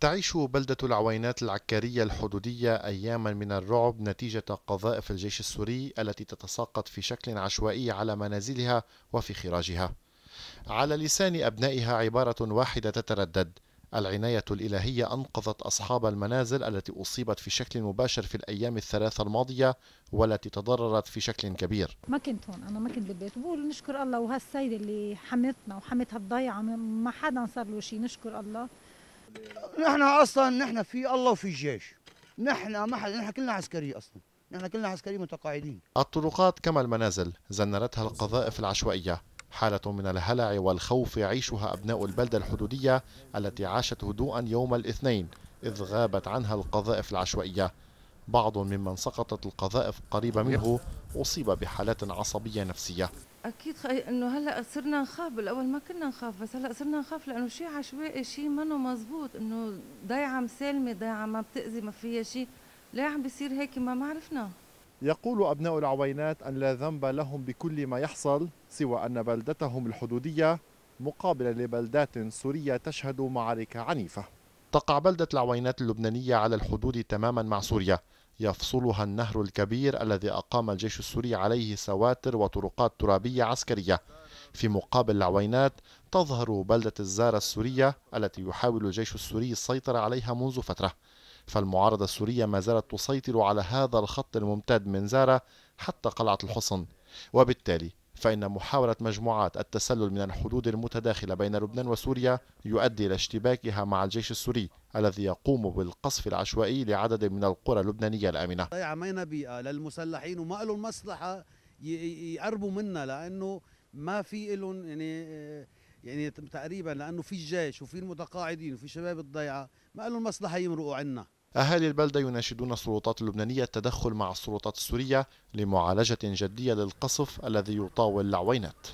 تعيش بلدة العوينات العكارية الحدودية أياما من الرعب نتيجة قذائف الجيش السوري التي تتساقط في شكل عشوائي على منازلها وفي خراجها. على لسان أبنائها عبارة واحدة تتردد: العناية الإلهية أنقذت أصحاب المنازل التي أصيبت في شكل مباشر في الأيام الثلاثة الماضية والتي تضررت في شكل كبير ما كنت هون أنا ما كنت بالبيت بقول نشكر الله وهالسيدة اللي حمتنا وحمت هالضيعة ما حدا صار له شيء نشكر الله نحن اصلا نحن في الله وفي الجيش نحن ما حد نحن كلنا عسكري اصلا نحن كلنا عسكري متقاعدين الطرقات كما المنازل زنرتها القذائف العشوائيه حالة من الهلع والخوف يعيشها أبناء البلدة الحدودية التي عاشت هدوءا يوم الاثنين إذ غابت عنها القذائف العشوائية بعض ممن سقطت القذائف قريبة منه أصيب بحالات عصبية نفسية أكيد خ... إنه هلا صرنا نخاف بالأول ما كنا نخاف بس هلا صرنا نخاف لأنه شيء عشوائي شيء منه مزبوط إنه ضيعة مسالمة ضيعة ما بتأذي ما فيها شيء ليه عم بيصير هيك ما ما عرفنا يقول أبناء العوينات أن لا ذنب لهم بكل ما يحصل سوى أن بلدتهم الحدودية مقابلة لبلدات سورية تشهد معارك عنيفة تقع بلدة العوينات اللبنانية على الحدود تماما مع سوريا يفصلها النهر الكبير الذي أقام الجيش السوري عليه سواتر وطرقات ترابية عسكرية في مقابل العوينات تظهر بلدة الزارة السورية التي يحاول الجيش السوري السيطرة عليها منذ فترة فالمعارضة السورية ما زالت تسيطر على هذا الخط الممتد من زارة حتى قلعة الحصن وبالتالي فإن محاولة مجموعات التسلل من الحدود المتداخلة بين لبنان وسوريا يؤدي إلى اشتباكها مع الجيش السوري الذي يقوم بالقصف العشوائي لعدد من القرى اللبنانية الآمنة عمينا بيئة للمسلحين وما لهم مصلحة يقربوا منا لأنه ما في لهم يعني يعني تقريبا لأنه في الجيش وفي المتقاعدين وفي شباب الضيعة ما لهم مصلحة يمرقوا عنا أهالي البلدة يناشدون السلطات اللبنانية التدخل مع السلطات السورية لمعالجة جدية للقصف الذي يطاول العوينات